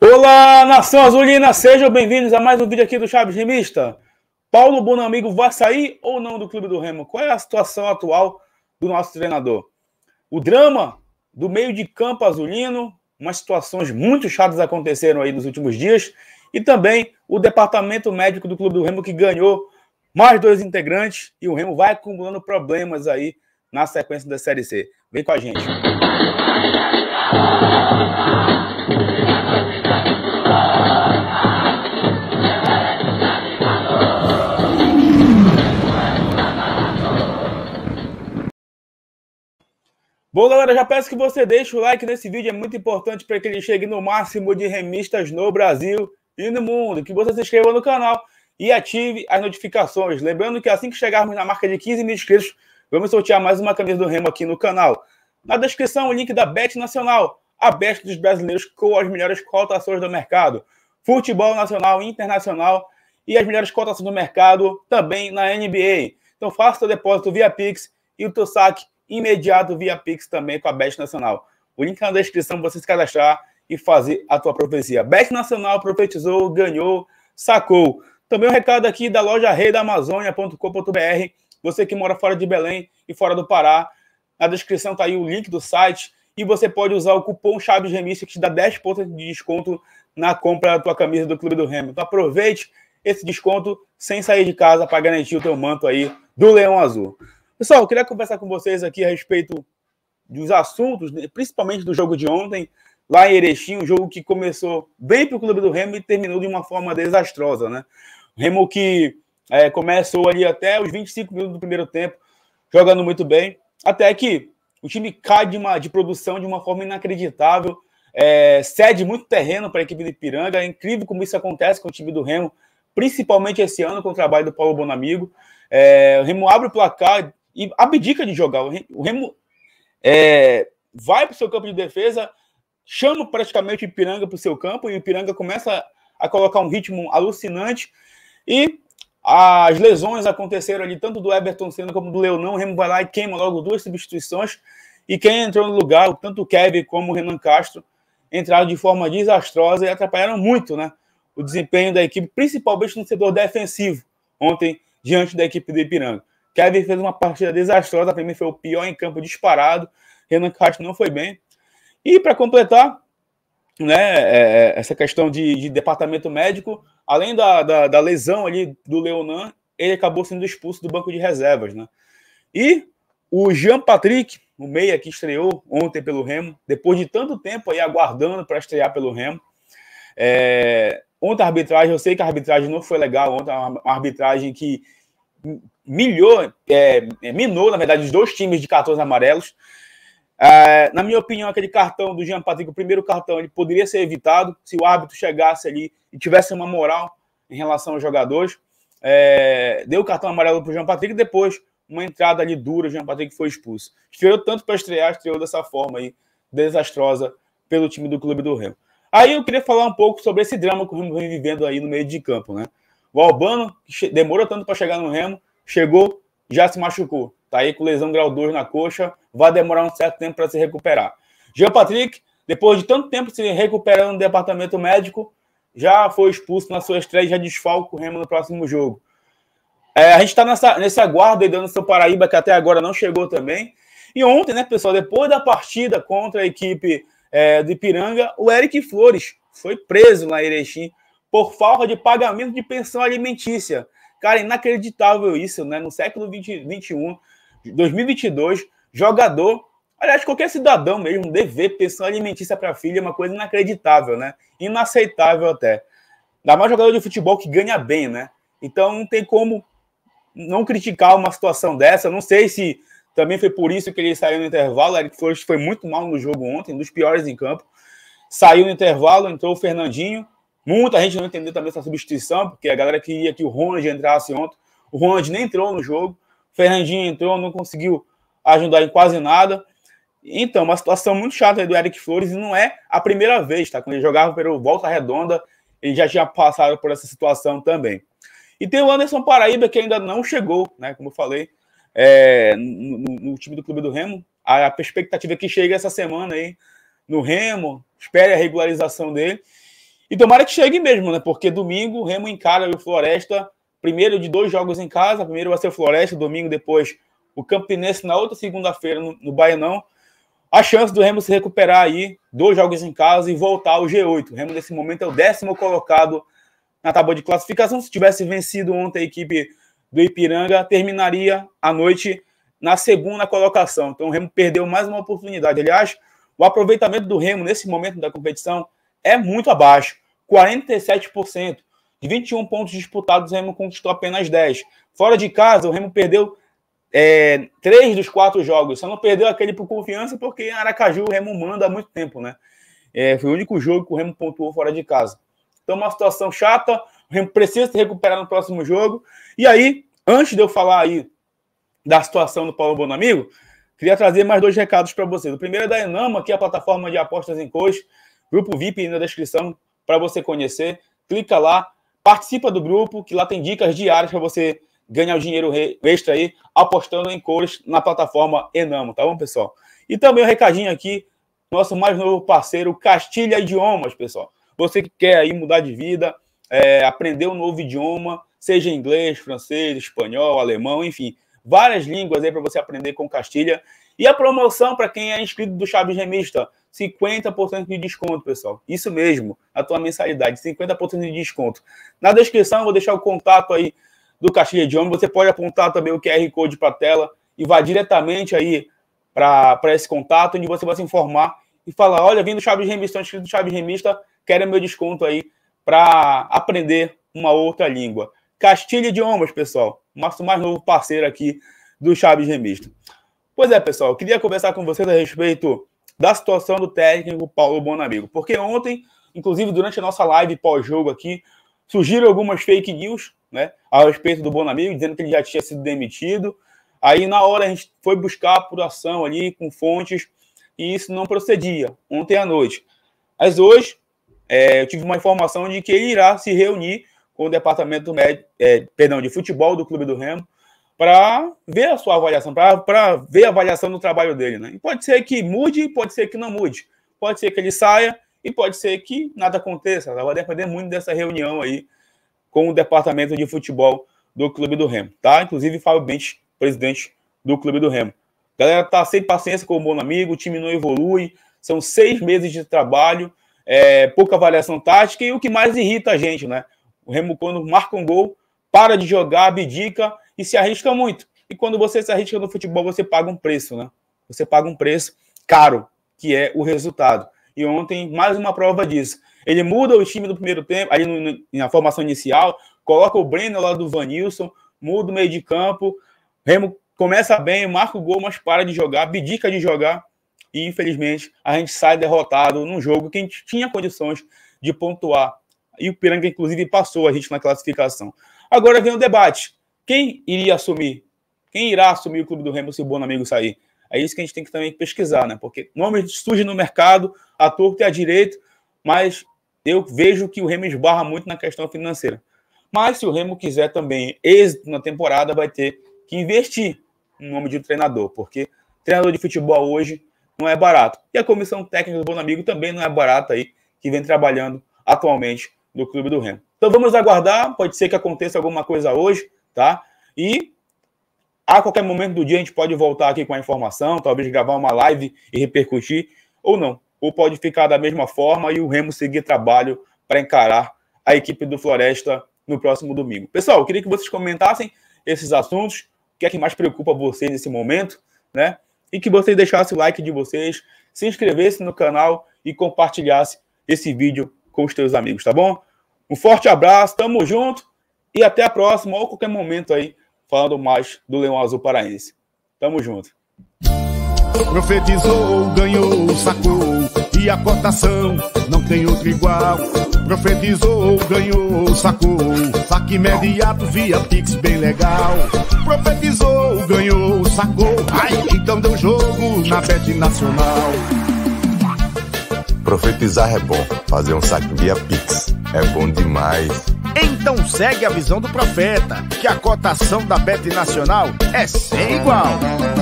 Olá, nação azulina, sejam bem-vindos a mais um vídeo aqui do Chaves Remista. Paulo Bonamigo vai sair ou não do Clube do Remo? Qual é a situação atual do nosso treinador? O drama do meio de campo azulino, umas situações muito chatas aconteceram aí nos últimos dias, e também o departamento médico do Clube do Remo que ganhou mais dois integrantes e o Remo vai acumulando problemas aí na sequência da Série C. Vem com a gente. Bom, galera, já peço que você deixe o like nesse vídeo, é muito importante para que ele chegue no máximo de remistas no Brasil e no mundo. Que você se inscreva no canal e ative as notificações. Lembrando que assim que chegarmos na marca de 15 mil inscritos, vamos sortear mais uma camisa do Remo aqui no canal. Na descrição, o link da Bet Nacional, a Bet dos brasileiros com as melhores cotações do mercado. Futebol nacional e internacional e as melhores cotações do mercado também na NBA. Então faça o depósito via Pix e o teu saque imediato via Pix também com a Bet Nacional. O link na descrição para você se cadastrar e fazer a tua profecia. Bet Nacional profetizou, ganhou, sacou. Também um recado aqui da loja rei da Amazônia.com.br. Você que mora fora de Belém e fora do Pará, na descrição está aí o link do site e você pode usar o cupom Chaves Remista que te dá 10% de desconto na compra da tua camisa do Clube do Remo. Então aproveite esse desconto sem sair de casa para garantir o teu manto aí do Leão Azul. Pessoal, eu queria conversar com vocês aqui a respeito dos assuntos, né, principalmente do jogo de ontem, lá em Erechim, um jogo que começou bem para o clube do Remo e terminou de uma forma desastrosa, né? Remo que é, começou ali até os 25 minutos do primeiro tempo, jogando muito bem, até que o time cai de, uma, de produção de uma forma inacreditável, é, cede muito terreno para a equipe de Piranga, é incrível como isso acontece com o time do Remo, principalmente esse ano com o trabalho do Paulo Bonamigo. É, o Remo abre o placar e abdica de jogar. O Remo é, vai para o seu campo de defesa, chama praticamente o Ipiranga para o seu campo e o Ipiranga começa a colocar um ritmo alucinante. E as lesões aconteceram ali, tanto do Everton Senna como do Leonão. O Remo vai lá e queima logo duas substituições. E quem entrou no lugar, tanto o Kevin como o Renan Castro, entraram de forma desastrosa e atrapalharam muito né, o desempenho da equipe, principalmente no setor defensivo, ontem, diante da equipe do Ipiranga. Kevin fez uma partida desastrosa, para mim foi o pior em campo disparado. Renan Castro não foi bem. E para completar, né, é, é, essa questão de, de departamento médico, além da, da, da, lesão ali do Leonan, ele acabou sendo expulso do banco de reservas, né? E o Jean Patrick, o meia que estreou ontem pelo Remo, depois de tanto tempo aí aguardando para estrear pelo Remo, é, Ontem a arbitragem, eu sei que a arbitragem não foi legal, ontem é uma arbitragem que milhou, é, é, minou, na verdade, os dois times de cartões amarelos. É, na minha opinião, aquele cartão do Jean Patrick, o primeiro cartão, ele poderia ser evitado se o árbitro chegasse ali e tivesse uma moral em relação aos jogadores. É, deu o cartão amarelo para o Jean Patrick, depois uma entrada ali dura, o Jean Patrick foi expulso. Estreou tanto para estrear, estreou dessa forma aí, desastrosa, pelo time do Clube do Remo. Aí eu queria falar um pouco sobre esse drama que o Remo vem vivendo aí no meio de campo, né? O Albano, que demorou tanto para chegar no Remo, chegou, já se machucou. Tá aí com lesão grau 2 na coxa, vai demorar um certo tempo para se recuperar. Jean Patrick, depois de tanto tempo se recuperando no departamento médico, já foi expulso na sua estreia e já desfalca o Remo no próximo jogo. É, a gente está nesse aguardo aí dando seu Paraíba, que até agora não chegou também. E ontem, né, pessoal, depois da partida contra a equipe é, do Ipiranga, o Eric Flores foi preso na Erechim por falta de pagamento de pensão alimentícia. Cara, inacreditável isso, né? No século 20, 21, 2022, jogador, aliás, qualquer cidadão mesmo, dever pensão alimentícia para filha é uma coisa inacreditável, né? Inaceitável até. Ainda mais jogador de futebol que ganha bem, né? Então não tem como não criticar uma situação dessa. Não sei se também foi por isso que ele saiu no intervalo. Eric Flores foi muito mal no jogo ontem, dos piores em campo. Saiu no intervalo, entrou o Fernandinho. Muita gente não entendeu também essa substituição, porque a galera queria que o Ronald entrasse ontem. O Ronald nem entrou no jogo. O Fernandinho entrou, não conseguiu ajudar em quase nada. Então, uma situação muito chata do Eric Flores e não é a primeira vez, tá? Quando ele jogava pelo Volta Redonda, ele já tinha passado por essa situação também. E tem o Anderson Paraíba que ainda não chegou, né? Como eu falei, é, no, no, time do Clube do Remo. A, a perspectativa é que chegue essa semana aí no Remo, espere a regularização dele. E tomara que chegue mesmo, né? Porque domingo o Remo encara o Floresta, primeiro de dois jogos em casa. Primeiro vai ser o Floresta, domingo depois o Campinense na outra segunda-feira no, no Baianão. A chance do Remo se recuperar aí, dois jogos em casa e voltar ao G8. O Remo nesse momento é o décimo colocado na tabela de classificação. Se tivesse vencido ontem a equipe do Ipiranga, terminaria a noite na segunda colocação. Então o Remo perdeu mais uma oportunidade. Aliás, o aproveitamento do Remo nesse momento da competição é muito abaixo, 47%. De 21 pontos disputados, o Remo conquistou apenas 10. Fora de casa, o Remo perdeu é, três dos quatro jogos. Só não perdeu aquele por confiança, porque em Aracaju o Remo manda há muito tempo, né? É, foi o único jogo que o Remo pontuou fora de casa. Então, uma situação chata. O Remo precisa se recuperar no próximo jogo. E aí, antes de eu falar aí da situação do Paulo Bonamigo, queria trazer mais dois recados para vocês. O primeiro é da Enama, que é a plataforma de apostas em coach. Grupo VIP na descrição para você conhecer. Clica lá, participa do grupo, que lá tem dicas diárias para você ganhar o dinheiro extra aí, apostando em cores na plataforma Enamo, tá bom, pessoal? E também um recadinho aqui, nosso mais novo parceiro, Castilha Idiomas, pessoal. Você que quer aí mudar de vida, é, aprender um novo idioma, seja inglês, francês, espanhol, alemão, enfim, várias línguas aí para você aprender com Castilha. E a promoção para quem é inscrito do Chaves Remista, 50% de desconto, pessoal. Isso mesmo, a tua mensalidade, 50% de desconto. Na descrição vou deixar o contato aí do Caixilha de Homem, você pode apontar também o QR Code para a tela e vá diretamente aí para esse contato, onde você vai se informar e falar, olha, vim do Chaves Remista, inscrito do Chaves Remista, quero meu desconto aí para aprender uma outra língua. de homens, pessoal, nosso mais novo parceiro aqui do Chaves Remista. Pois é, pessoal, eu queria conversar com vocês a respeito da situação do técnico Paulo Bonamigo, porque ontem, inclusive durante a nossa live pós-jogo aqui, surgiram algumas fake news, né, a respeito do Bonamigo, dizendo que ele já tinha sido demitido. Aí na hora a gente foi buscar apuração ali com fontes e isso não procedia ontem à noite. Mas hoje é, eu tive uma informação de que ele irá se reunir com o departamento médio, é, perdão, de futebol do Clube do Remo para ver a sua avaliação, para ver a avaliação do trabalho dele. Né? E pode ser que mude, pode ser que não mude. Pode ser que ele saia e pode ser que nada aconteça. Vai depender muito dessa reunião aí com o departamento de futebol do Clube do Remo, tá? Inclusive, Fábio Bente, presidente do Clube do Remo. galera tá sem paciência com o bom amigo, o time não evolui, são seis meses de trabalho, é, pouca avaliação tática e o que mais irrita a gente, né? O Remo, quando marca um gol, para de jogar, abdica e se arrisca muito. E quando você se arrisca no futebol, você paga um preço, né? Você paga um preço caro, que é o resultado. E ontem, mais uma prova disso. Ele muda o time do primeiro tempo, ali na formação inicial, coloca o Breno lá do Vanilson, muda o meio de campo. Remo começa bem, marca o gol, mas para de jogar, bidica de jogar. E infelizmente a gente sai derrotado num jogo que a gente tinha condições de pontuar. E o Piranga, inclusive, passou a gente na classificação. Agora vem o debate. Quem iria assumir? Quem irá assumir o clube do Remo se o Bonamigo sair? É isso que a gente tem que também pesquisar, né? Porque nomes surgem no mercado, a torta e a direito, mas eu vejo que o Remo esbarra muito na questão financeira. Mas se o Remo quiser também êxito na temporada, vai ter que investir no nome de um treinador, porque treinador de futebol hoje não é barato. E a comissão técnica do Bonamigo também não é barata aí, que vem trabalhando atualmente no clube do Remo. Então vamos aguardar, pode ser que aconteça alguma coisa hoje tá? E a qualquer momento do dia a gente pode voltar aqui com a informação, talvez gravar uma live e repercutir, ou não. Ou pode ficar da mesma forma e o Remo seguir trabalho para encarar a equipe do Floresta no próximo domingo. Pessoal, eu queria que vocês comentassem esses assuntos, o que é que mais preocupa vocês nesse momento, né? E que vocês deixassem o like de vocês, se inscrevessem no canal e compartilhassem esse vídeo com os teus amigos, tá bom? Um forte abraço, tamo junto. E até a próxima, ou qualquer momento aí, falando mais do Leão Azul Paraense. Tamo junto. Profetizou, ganhou, sacou, e a cotação não tem outro igual. Profetizou, ganhou, sacou, saque imediato via Pix, bem legal. Profetizou, ganhou, sacou, ai, então deu jogo na Bet Nacional. Profetizar é bom, fazer um saque via Pix é bom demais. Então segue a visão do profeta, que a cotação da Bet Nacional é sem igual.